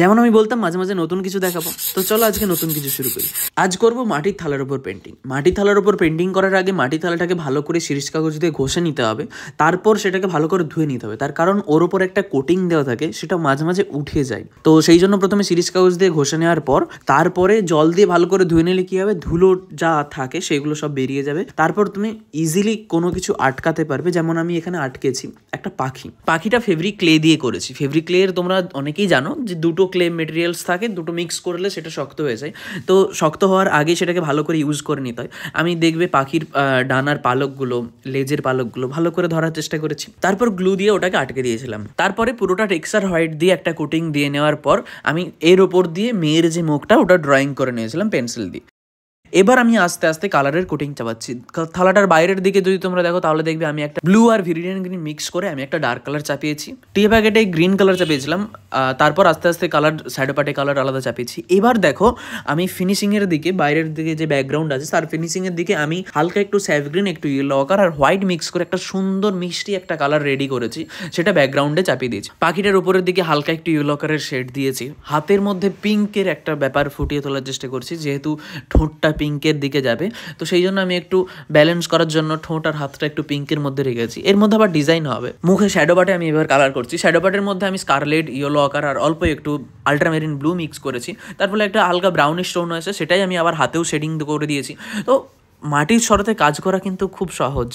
যেমন আমি বলতাম মাঝে মাঝে নতুন কিছু দেখাবো তো চলো আজকে নতুন কিছু শুরু করি আজ করব মাটির থালার ওপর পেন্টিং মাটির থালার ওপর পেন্টিং করার আগে মাটির থালাটাকে ভালো করে শিরিষ কাগজ দিয়ে ঘষে নিতে হবে তারপর সেটাকে ভালো করে ধুয়ে নিতে হবে তার কারণ ওর ওপর একটা কোটিং দেওয়া থাকে সেটা মাঝে মাঝে উঠে যায় তো সেই জন্য প্রথমে শিরিষ কাগজ দিয়ে ঘষে নেওয়ার পর তারপরে জল দিয়ে ভালো করে ধুয়ে নিলে কী হবে ধুলো যা থাকে সেগুলো সব বেরিয়ে যাবে তারপর তুমি ইজিলি কোনো কিছু আটকাতে পারবে যেমন আমি এখানে আটকেছি একটা পাখি পাখিটা ফেব্রিক ক্লে দিয়ে করেছি ফেব্রিক ক্লে এর তোমরা অনেকেই জানো যে দুটো দুটো ক্লে মেটেরিয়ালস থাকে দুটো মিক্স করলে সেটা শক্ত হয়ে যায় তো শক্ত হওয়ার আগে সেটাকে ভালো করে ইউজ করে নিতে হয় আমি দেখবে পাখির ডানার পালকগুলো লেজের পালকগুলো ভালো করে ধরার চেষ্টা করেছি তারপর গ্লু দিয়ে ওটাকে আটকে দিয়েছিলাম তারপরে পুরোটা টেক্সার হোয়াইট দিয়ে একটা কোটিং দিয়ে নেওয়ার পর আমি এর ওপর দিয়ে মেয়ের যে মুখটা ওটা ড্রয়িং করে নিয়েছিলাম পেন্সিল দিয়ে এবার আমি আস্তে আস্তে কালারের কোটিং চাপাচ্ছি থালাটার বাইরের দিকে যদি তোমরা দেখো তাহলে দেখবে আমি একটা ব্লু আর ভিরিডিয়ান গ্রিন মিক্স করে আমি একটা ডার্ক কালার চাপিয়েছি টি প্যাকেটে গ্রিন কালার চাপিয়েছিলাম তারপর আস্তে আস্তে কালার সাইডে পাটে কালার আলাদা চাপিয়েছি এবার দেখো আমি ফিনিশিংয়ের দিকে বাইরের দিকে যে ব্যাকগ্রাউন্ড আছে তার ফিনিশিংয়ের দিকে আমি হালকা একটু স্যাভ গ্রিন একটু ইয়েলো আকার আর হোয়াইট মিক্স করে একটা সুন্দর মিষ্টি একটা কালার রেডি করেছি সেটা ব্যাকগ্রাউন্ডে চাপিয়ে দিয়েছি পাখিটার উপরের দিকে হালকা একটু ইয়েলো আকারের শেড দিয়েছি হাতের মধ্যে পিঙ্কের একটা ব্যাপার ফুটিয়ে তোলার চেষ্টা করছি যেহেতু ঠোঁটটা পিঙ্কের দিকে যাবে তো সেই জন্য আমি একটু ব্যালেন্স করার জন্য ঠোঁট আর হাতটা একটু পিঙ্কের মধ্যে রেখেছি এর মধ্যে আবার ডিজাইন হবে মুখে শ্যাডো বাটে আমি এবার কালার করছি শ্যাডো মধ্যে আমি স্কারলেট ইয়েলো আকার আর অল্প একটু আলট্রামেরিন ব্লু মিক্স করেছি তার ফলে একটা হালকা ব্রাউনিশ টোন হয়েছে সেটাই আমি আবার হাতেও শেডিং করে দিয়েছি তো মাটির সরতে কাজ করা কিন্তু খুব সহজ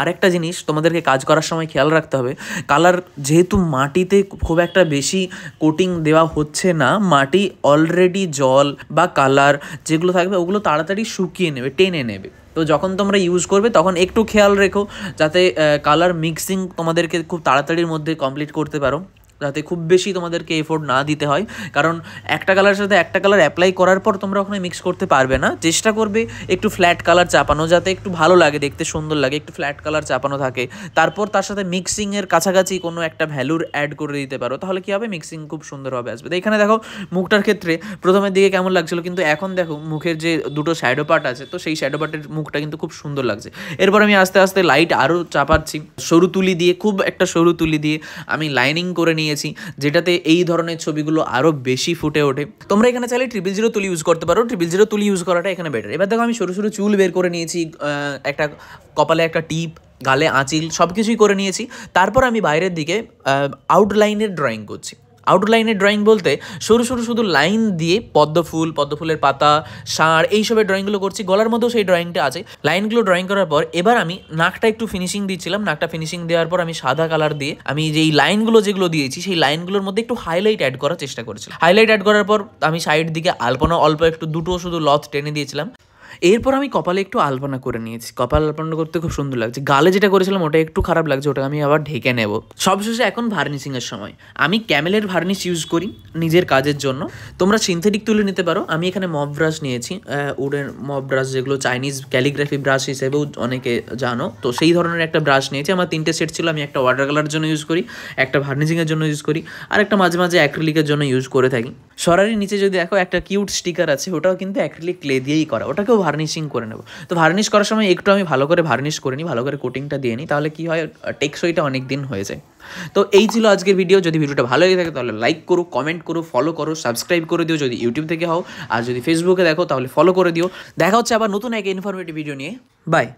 আরেকটা জিনিস তোমাদেরকে কাজ করার সময় খেয়াল রাখতে হবে কালার যেহেতু মাটিতে খুব একটা বেশি কোটিং দেওয়া হচ্ছে না মাটি অলরেডি জল বা কালার যেগুলো থাকবে ওগুলো তাড়াতাড়ি শুকিয়ে নেবে টেনে নেবে তো যখন তোমরা ইউজ করবে তখন একটু খেয়াল রেখো যাতে কালার মিক্সিং তোমাদেরকে খুব তাড়াতাড়ির মধ্যে কমপ্লিট করতে পারো যাতে খুব বেশি তোমাদেরকে এফোর্ড না দিতে হয় কারণ একটা কালারের সাথে একটা কালার অ্যাপ্লাই করার পর তোমরা ওখানে মিক্স করতে পারবে না চেষ্টা করবে একটু ফ্ল্যাট কালার চাপানো যাতে একটু ভালো লাগে দেখতে সুন্দর লাগে একটু ফ্ল্যাট কালার চাপানো থাকে তারপর তার সাথে মিক্সিংয়ের কাছাকাছি কোনো একটা ভ্যালুর অ্যাড করে দিতে পারো তাহলে কী হবে মিক্সিং খুব সুন্দরভাবে আসবে তো এখানে দেখো মুখটার ক্ষেত্রে প্রথমের দিকে কেমন লাগছিল কিন্তু এখন দেখো মুখের যে দুটো শ্যাডো পার্ট আছে তো সেই শ্যাডো পার্টের মুখটা কিন্তু খুব সুন্দর লাগছে এরপর আমি আস্তে আস্তে লাইট আরও চাপাচ্ছি সরু তুলি দিয়ে খুব একটা সরু তুলি দিয়ে আমি লাইনিং করে নিয়ে নিয়েছি যেটাতে এই ধরনের ছবিগুলো আরও বেশি ফুটে ওঠে তোমরা এখানে চাইলে ট্রিপল জিরো তুলি ইউজ করতে পারো ট্রিপল জিরো তুলি ইউজ করাটা এখানে বেটার এবার দেখো আমি সরু সরু চুল বের করে নিয়েছি একটা কপালে একটা টিপ গালে আঁচিল সব কিছুই করে নিয়েছি তারপর আমি বাইরের দিকে আউটলাইনের ড্রয়িং করছি আউটলাইনের ড্রয়িং বলতে সরু সরু শুধু লাইন দিয়ে পদ্ম ফুল পদ্ম ফুলের পাতা সার এইসবের ড্রয়িংগুলো করছি গলার মধ্যেও সেই ড্রয়িংটা আছে লাইনগুলো ড্রয়িং করার পর এবার আমি নাকটা একটু ফিনিশিং দিচ্ছিলাম নাকটা ফিনিশিং দেওয়ার পর আমি সাদা কালার দিয়ে আমি যেই লাইনগুলো যেগুলো দিয়েছি সেই লাইনগুলোর মধ্যে একটু হাইলাইট অ্যাড করার চেষ্টা করেছিলাম হাইলাইট অ্যাড করার পর আমি সাইড দিকে আলপনা অল্প একটু দুটো শুধু লথ টেনে দিয়েছিলাম এরপর আমি কপালে একটু আলপনা করে নিয়েছি কপাল আলপনা করতে খুব সুন্দর লাগছে গালে যেটা করেছিলাম ওটা একটু খারাপ লাগছে ওটা আমি আবার ঢেকে নেব সবশেষে এখন ভার্নিশিংয়ের সময় আমি ক্যামেলের ভার্নিশ ইউজ করি নিজের কাজের জন্য তোমরা সিনথেটিক তুলে নিতে পারো আমি এখানে মব ব্রাশ নিয়েছি উডের মব ব্রাশ যেগুলো চাইনিজ ক্যালিগ্রাফি ব্রাশ হিসেবেও অনেকে জানো তো সেই ধরনের একটা ব্রাশ নিয়েছি আমার তিনটে সেট ছিল আমি একটা ওয়াটার কালার জন্য ইউজ করি একটা ভার্নিশিংয়ের জন্য ইউজ করি আর একটা মাঝে মাঝে অ্যাক্রিলিকের জন্য ইউজ করে থাকি সরারি নিচে যদি দেখো একটা কিউট স্টিকার আছে ওটাও কিন্তু অ্যাক্রিলিক ক্লে দিয়েই করা ওটাকেও ভার্নিশিং করে নেব তো ভার্নিশ করার সময় একটু আমি ভালো করে ভার্নিশ করে নিই ভালো করে কোটিংটা দিয়ে নিই তাহলে কী হয় টেকসইটা অনেক দিন হয়ে যায় তো এই ছিল আজকের ভিডিও যদি ভিডিওটা ভালো লেগে থাকে তাহলে লাইক করো কমেন্ট করো ফলো করো সাবস্ক্রাইব করে দিও যদি ইউটিউব থেকে হও আর যদি ফেসবুকে দেখো তাহলে ফলো করে দিও দেখা হচ্ছে আবার নতুন এক ইনফরমেটিভ ভিডিও নিয়ে বাই